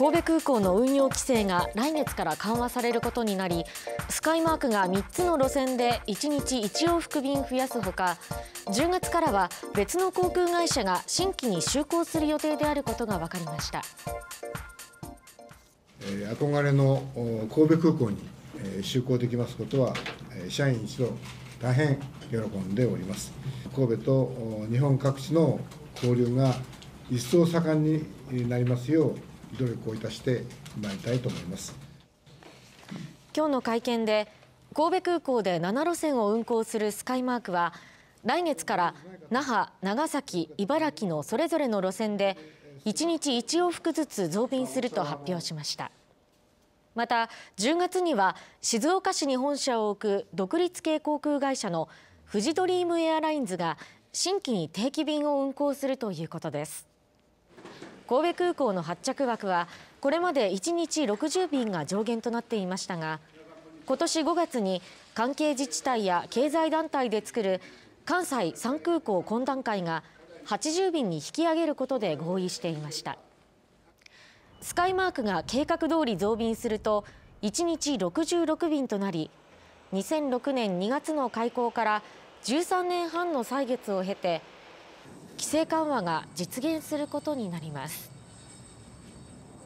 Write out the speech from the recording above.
神戸空港の運用規制が来月から緩和されることになりスカイマークが3つの路線で1日1往復便増やすほか10月からは別の航空会社が新規に就航する予定であることが分かりました憧れの神戸空港に就航できますことは社員一同大変喜んでおります神戸と日本各地の交流が一層盛んになりますよう努力をいたしてまいりたいと思います今日の会見で神戸空港で7路線を運航するスカイマークは来月から那覇、長崎、茨城のそれぞれの路線で1日1往復ずつ増便すると発表しましたまた10月には静岡市に本社を置く独立系航空会社のフジドリームエアラインズが新規に定期便を運航するということです神戸空港の発着枠はこれまで1日60便が上限となっていましたが今年5月に関係自治体や経済団体で作る関西3空港懇談会が80便に引き上げることで合意していましたスカイマークが計画通り増便すると1日66便となり2006年2月の開港から13年半の歳月を経て規制緩和が実現することになります。